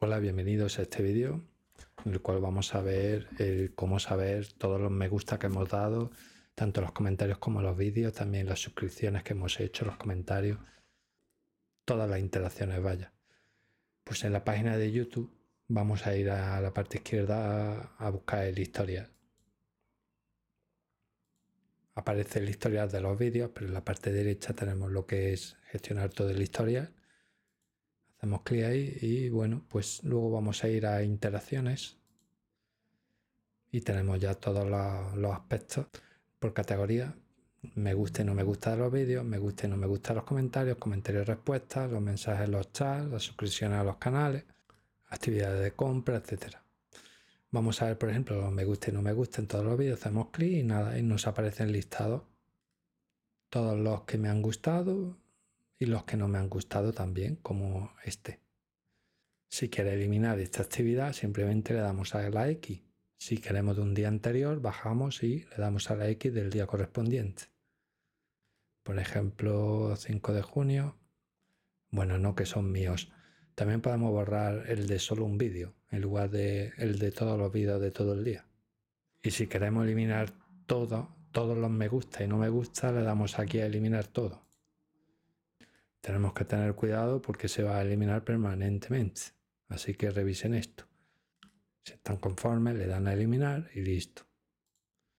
Hola, bienvenidos a este vídeo en el cual vamos a ver el cómo saber todos los me gusta que hemos dado, tanto los comentarios como los vídeos, también las suscripciones que hemos hecho, los comentarios, todas las interacciones, vaya. Pues en la página de YouTube vamos a ir a la parte izquierda a, a buscar el historial. Aparece el historial de los vídeos, pero en la parte derecha tenemos lo que es gestionar todo el historial Hacemos clic ahí y bueno, pues luego vamos a ir a interacciones y tenemos ya todos los, aspectos por categoría. Me gusta y no me gusta de los vídeos, me gusta y no me gusta de los comentarios, comentarios y respuestas, los mensajes los chats, las suscripciones a los canales, actividades de compra, etcétera. Vamos a ver, por ejemplo, los me gusta y no me gusta en todos los vídeos. Hacemos clic y nada, y nos aparecen listados. Todos los que me han gustado, y los que no me han gustado también, como este. Si quiere eliminar esta actividad, simplemente le damos a la X. Si queremos de un día anterior, bajamos y le damos a la X del día correspondiente. Por ejemplo, 5 de junio. Bueno, no que son míos. También podemos borrar el de solo un vídeo, en lugar de el de todos los vídeos de todo el día. Y si queremos eliminar todo, todos los me gusta y no me gusta, le damos aquí a eliminar todo tenemos que tener cuidado porque se va a eliminar permanentemente. Así que revisen esto. Si están conformes, le dan a eliminar y listo.